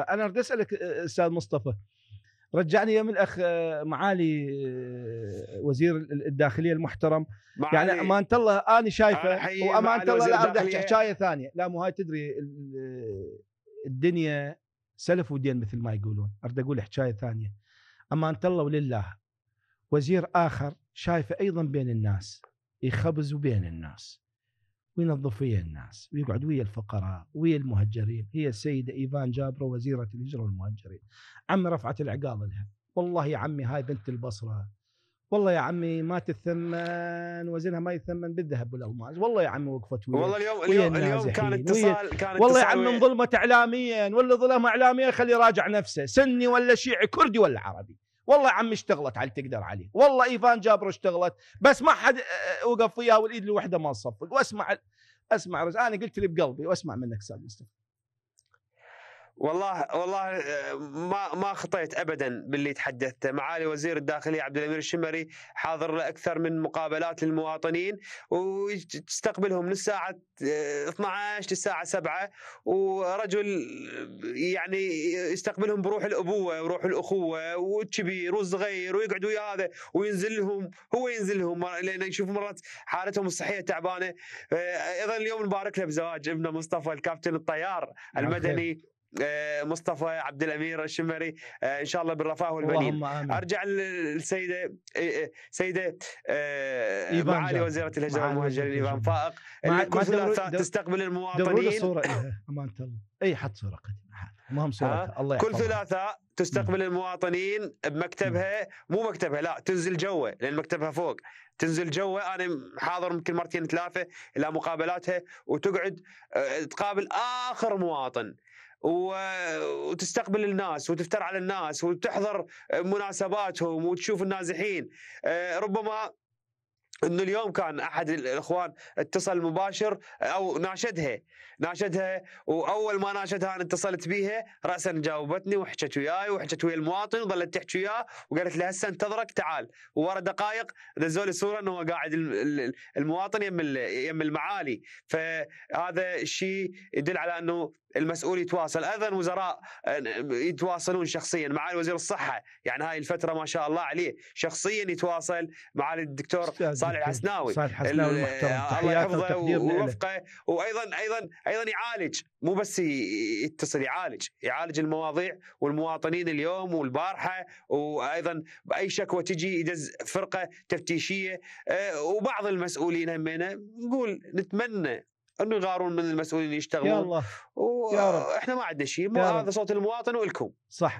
انا بدي اسالك استاذ مصطفى رجعني من الاخ معالي وزير الداخليه المحترم يعني امانه الله انا شايفه وامانه الله لا بدي احكي حكايه ثانيه لا مو هاي تدري الدنيا سلف ودين مثل ما يقولون اريد اقول حكايه ثانيه امانه الله ولله وزير اخر شايفه ايضا بين الناس يخبز بين الناس وينظف ويا الناس ويقعد ويا الفقراء ويا المهجرين هي السيدة إيفان جابرة وزيرة الهجرة والمهجرين عمي رفعت العقال لها والله يا عمي هاي بنت البصرة والله يا عمي ما تثمن وزنها ما يثمن بالذهب والالماس والله يا عمي وقفت ويا والله اليوم ويا اليوم كان اتصال كان اتصال والله يا عمي انظلمت اعلاميا ولا ظلم اعلاميا خلي يراجع نفسه سني ولا شيعي كردي ولا عربي والله عمي اشتغلت على اللي تقدر عليه والله ايفان جابر اشتغلت بس ما حد وقف وياه والايد الوحده ما تصفق واسمع اسمع انا قلت لي بقلبي واسمع منك استاذ مصطفى والله والله آه، ما ما خطيت ابدا باللي تحدثته، معالي وزير الداخليه عبد الامير الشمري حاضر لاكثر من مقابلات للمواطنين وتستقبلهم من الساعه 12 للساعه 7 آه، ورجل آه، يعني يستقبلهم بروح الابوه وروح الاخوه والكبير والصغير ويقعد ويا هذا وينزل لهم هو ينزل لهم لان يشوف مرات حالتهم الصحيه تعبانه ايضا اليوم نبارك له بزواج ابنه مصطفى الكابتن الطيار المدني آه، مصطفى عبد الامير الشمري آه، ان شاء الله بالرفاه والبنين ارجع للسيده آه، سيده معالي وزيره الهجره والمهاجرين ايفان فائق كل ثلاثاء تستقبل المواطنين الصوره إيه، امانه الله اي حط صوره قديمه المهم صورتها الله كل ثلاثاء تستقبل المواطنين بمكتبها مو مكتبها لا تنزل جوا لان مكتبها فوق تنزل جوا انا حاضر يمكن مرتين ثلاثه الى مقابلاتها وتقعد تقابل اخر مواطن وتستقبل الناس وتفتر على الناس وتحضر مناسباتهم وتشوف النازحين آه، ربما انه اليوم كان احد الاخوان اتصل مباشر او ناشدها ناشدها واول ما ناشدها انا اتصلت بيها راسا جاوبتني وحكت وياي وحكت ويا المواطن وظلت تحكي وياه وقالت له هسه انتظرك تعال وورا دقائق نزلوا لي صوره انه هو قاعد المواطن يم يم المعالي فهذا الشيء يدل على انه المسؤول يتواصل ايضا وزراء آه، يتواصلون شخصيا مع وزير الصحه يعني هاي الفتره ما شاء الله عليه شخصيا يتواصل مع الدكتور صالح إيه، العسناوي صالح العسناوي المحترم الله يحفظه ووفقه وايضا ايضا ايضا يعالج مو بس يتصل يعالج يعالج المواضيع والمواطنين اليوم والبارحه وايضا باي شكوى تجي يدز فرقه تفتيشيه إيه، وبعض المسؤولين همينا نقول نتمنى انه يغارون من المسؤولين يشتغلون يا الله و... يا رب احنا ما عندنا شيء هذا صوت المواطن والكم صح